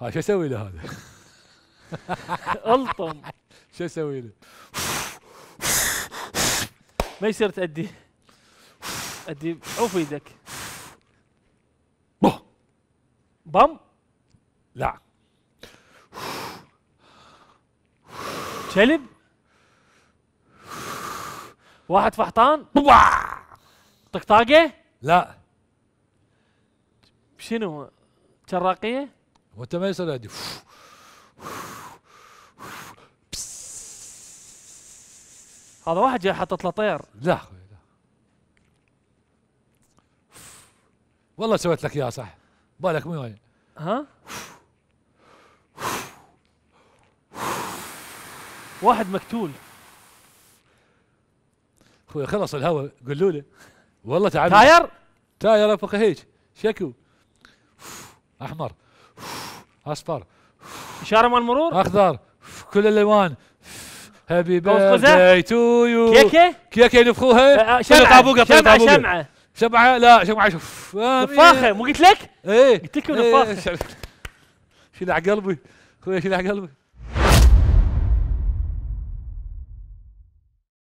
ها شو اسوي له هذا؟ الطم شو اسوي له؟ ما يصير تأدي أدي عوف ايدك بم لا كلب واحد فحطان طقطاقه لا شنو تراقيه وانت ماشي على هذا واحد جاي حاطط له طير لا اخوي لا والله سويت لك اياها صح بالك مو وين ها؟ واحد مقتول اخوي خلص الهواء قولوا له والله تعال تاير تاير فوق هيك شكو احمر اصفر اشاره مال مرور اخضر كل الالوان هابي بيرثداي تو يو كيكه كيكه نفخوها شمعه طابوقه شمعه شمعه شمعه لا شمعه شوف نفاخه مو قلت لك؟ ايه قلت لك نفاخه إيه. شيل على قلبي اخوي شيل على قلبي